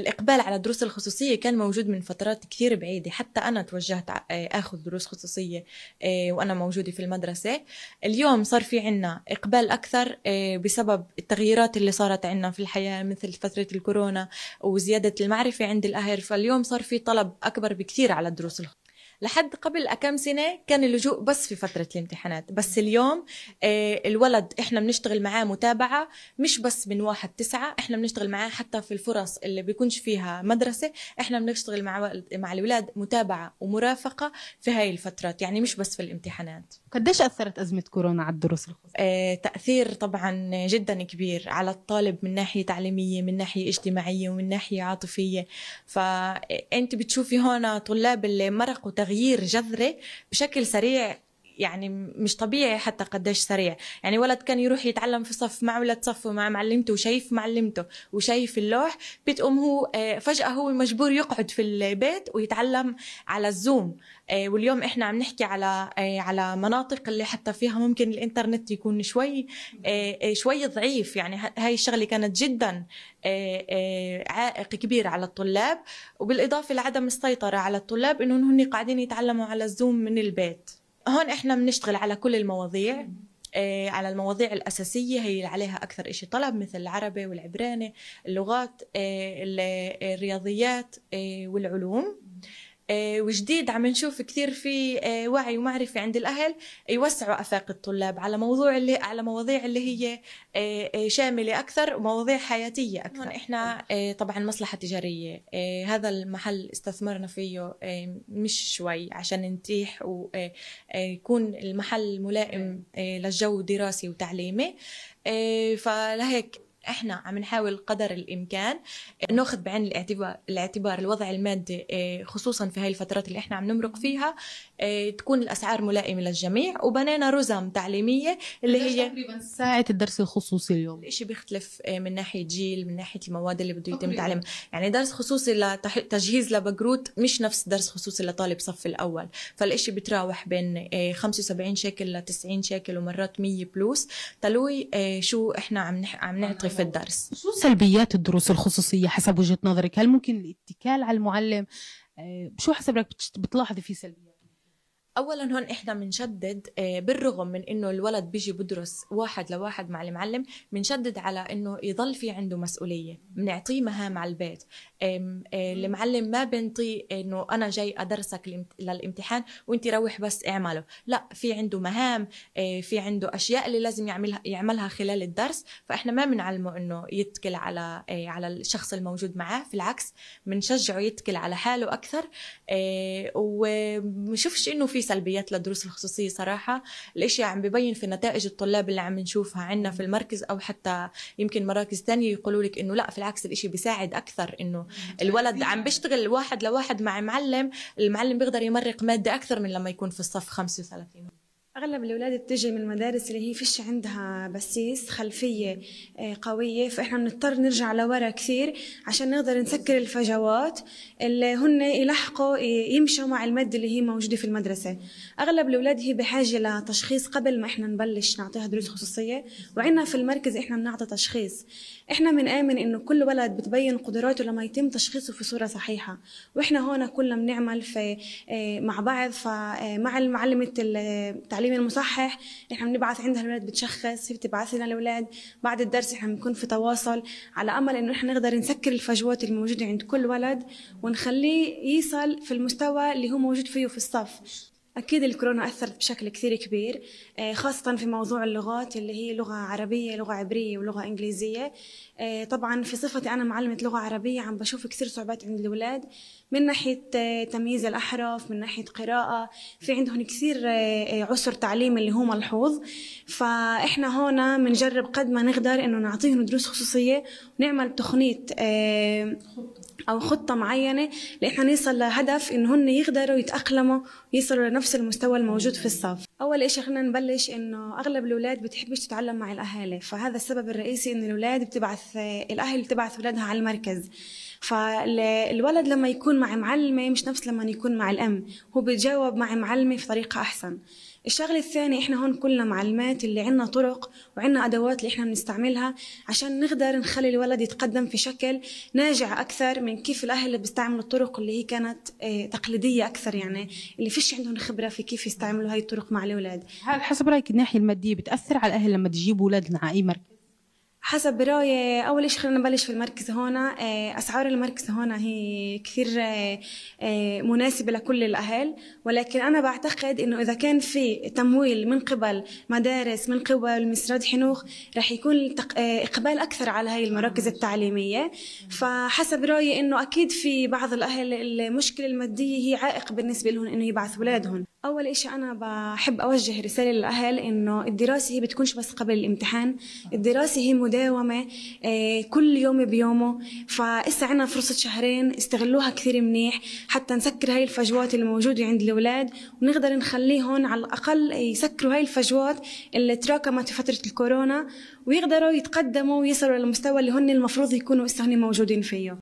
الإقبال على دروس الخصوصية كان موجود من فترات كثير بعيدة حتى أنا توجهت آه، أخذ دروس خصوصية آه، وأنا موجودة في المدرسة اليوم صار في عنا إقبال أكثر آه، بسبب التغييرات اللي صارت عنا في الحياة مثل فترة الكورونا وزيادة المعرفة عند الأهل فاليوم صار في طلب أكبر بكثير على الدروس الخصوصية لحد قبل كم سنه كان اللجوء بس في فتره الامتحانات بس اليوم آه، الولد احنا بنشتغل معاه متابعه مش بس من واحد تسعة احنا بنشتغل معاه حتى في الفرص اللي بيكونش فيها مدرسه احنا بنشتغل مع مع الولاد متابعه ومرافقه في هاي الفترات يعني مش بس في الامتحانات قديش اثرت ازمه كورونا على الدروس الخصوصيه آه، تاثير طبعا جدا كبير على الطالب من ناحيه تعليميه من ناحيه اجتماعيه ومن ناحيه عاطفيه فانت بتشوفي هون طلاب اللي مرقوا تغيير تغيير جذري بشكل سريع يعني مش طبيعي حتى قديش سريع يعني ولد كان يروح يتعلم في صف مع ولد صفه مع معلمته وشايف معلمته وشايف اللوح بتقوم هو آه، فجأة هو مجبور يقعد في البيت ويتعلم على الزوم آه، واليوم احنا عم نحكي على آه، على مناطق اللي حتى فيها ممكن الانترنت يكون شوي شوي ضعيف يعني هاي الشغله كانت جدا عائق كبير على الطلاب وبالاضافه لعدم السيطره على الطلاب انهم هن قاعدين يتعلموا على الزوم من البيت هون احنا بنشتغل على كل المواضيع إيه على المواضيع الأساسية هي اللي عليها أكثر إشي طلب مثل العربي والعبراني اللغات إيه الرياضيات إيه والعلوم آه، وجديد عم نشوف كثير في آه، وعي ومعرفه عند الاهل يوسعوا افاق الطلاب على موضوع اللي على مواضيع اللي هي آه، شامله اكثر ومواضيع حياتيه اكثر احنا نعم. طبعا مصلحه تجاريه هذا المحل استثمرنا فيه مش شوي عشان نتيح ويكون المحل ملائم نعم. للجو دراسي وتعليمي فلهيك احنا عم نحاول قدر الامكان ناخذ بعين الاعتبار الوضع المادي آه، خصوصا في هاي الفترات اللي احنا عم نمرق فيها آه، تكون الاسعار ملائمه للجميع وبنينا رزم تعليميه اللي هي تقريبا ساعه الدرس الخصوصي اليوم الشيء بيختلف آه، من ناحيه جيل من ناحيه المواد اللي بده يتم تعليمها يعني درس خصوصي لتجهيز لبقروت مش نفس درس خصوصي لطالب صف الاول فالشيء بتراوح بين 75 شيكل ل 90 شيكل ومرات 100 بلوس تلوي شو احنا عم عم نعطي المدرب في الدرس شو سلبيات الدروس الخصوصيه حسب وجهه نظرك هل ممكن الاتكال على المعلم آه، شو حسب رايك بتلاحظي في سلبيات اولا هون احنا بنشدد آه، بالرغم من انه الولد بيجي بدرس واحد لواحد مع المعلم بنشدد على انه يضل في عنده مسؤوليه بنعطيه مهام على البيت آه، المعلم ما بنطي انه انا جاي ادرسك للامتحان وانت روح بس اعمله لا في عنده مهام آه، في عنده اشياء اللي لازم يعملها يعملها خلال الدرس فاحنا ما بنعلمه انه يتكل على على الشخص الموجود معاه في العكس بنشجعه يتكل على حاله اكثر وبنشوفش انه في في سلبيات للدروس الخصوصية صراحة الإشي عم ببين في نتائج الطلاب اللي عم نشوفها عنا في المركز أو حتى يمكن مراكز تانية يقولوا لك إنه لا في العكس الإشي بيساعد أكثر إنه الولد عم بيشتغل واحد لواحد مع معلم المعلم بيقدر يمرق مادة أكثر من لما يكون في الصف 35 اغلب الاولاد بتجي من المدارس اللي هي فيش عندها بسيس خلفيه آه، قويه فاحنا بنضطر نرجع لورا كثير عشان نقدر نسكر الفجوات اللي هن يلحقوا يمشوا مع الماده اللي هي موجوده في المدرسه اغلب الاولاد هي بحاجه لتشخيص قبل ما احنا نبلش نعطيها دروس خصوصيه وعنا في المركز احنا بنعطي تشخيص احنا بنآمن انه كل ولد بتبين قدراته لما يتم تشخيصه في صوره صحيحه واحنا هون كلنا بنعمل في آه، مع بعض فمع معلمه التعليم التعليم المصحح نحن بنبعث عندها الولد بتشخص هي بتبعث لنا الاولاد بعد الدرس نحن بنكون في تواصل على امل انه نحن نقدر نسكر الفجوات الموجوده عند كل ولد ونخليه يصل في المستوى اللي هو موجود فيه في الصف أكيد الكورونا أثرت بشكل كثير كبير آه، خاصة في موضوع اللغات اللي هي لغة عربية لغة عبرية ولغة إنجليزية آه، طبعا في صفتي أنا معلمة لغة عربية عم بشوف كثير صعوبات عند الأولاد من ناحية آه، تمييز الأحرف من ناحية قراءة في عندهم كثير عسر تعليمي اللي هو ملحوظ فإحنا هون بنجرب قد ما نقدر إنه نعطيهم دروس خصوصية ونعمل تخنيط او خطه معينه لاحنا نصل لهدف ان هن يقدروا يتاقلموا ويصلوا لنفس المستوى الموجود في الصف اول شيء خلينا نبلش انه اغلب الاولاد بتحبش تتعلم مع الاهالي فهذا السبب الرئيسي ان الاولاد بتبعث الاهل بتبعث اولادها على المركز فالولد لما يكون مع معلمه مش نفس لما يكون مع الام هو بيتجاوب مع معلمه في طريقه احسن الشغله الثانيه احنا هون كلنا معلمات اللي عندنا طرق وعندنا ادوات اللي احنا بنستعملها عشان نقدر نخلي الولد يتقدم في شكل ناجع اكثر من كيف الاهل اللي بيستعملوا الطرق اللي هي كانت آه، تقليديه اكثر يعني اللي فيش عندهم خبره في كيف يستعملوا هاي الطرق مع الاولاد هل حسب رايك الناحيه الماديه بتاثر على الاهل لما تجيبوا أولاد على اي مركز حسب برايي اول شيء خلينا نبلش في المركز هنا آه، اسعار المركز هنا هي كثير آه، آه، مناسبه لكل الاهل ولكن انا بعتقد انه اذا كان في تمويل من قبل مدارس من قبل مسراد حنوخ رح يكون اقبال اكثر على هاي المراكز التعليميه فحسب رايي انه اكيد في بعض الاهل المشكله الماديه هي عائق بالنسبه لهم انه يبعث اولادهم أول إشي أنا بحب أوجه رسالة للأهل إنه الدراسة هي بتكونش بس قبل الامتحان الدراسة هي مداومة آه، كل يوم بيومه فإسا عنا فرصة شهرين استغلوها كثير منيح حتى نسكر هاي الفجوات اللي موجودة عند الأولاد ونقدر نخليهم على الأقل يسكروا هاي الفجوات اللي تراكمت في فترة الكورونا ويقدروا يتقدموا ويصلوا للمستوى اللي هن المفروض يكونوا إسا هن موجودين فيه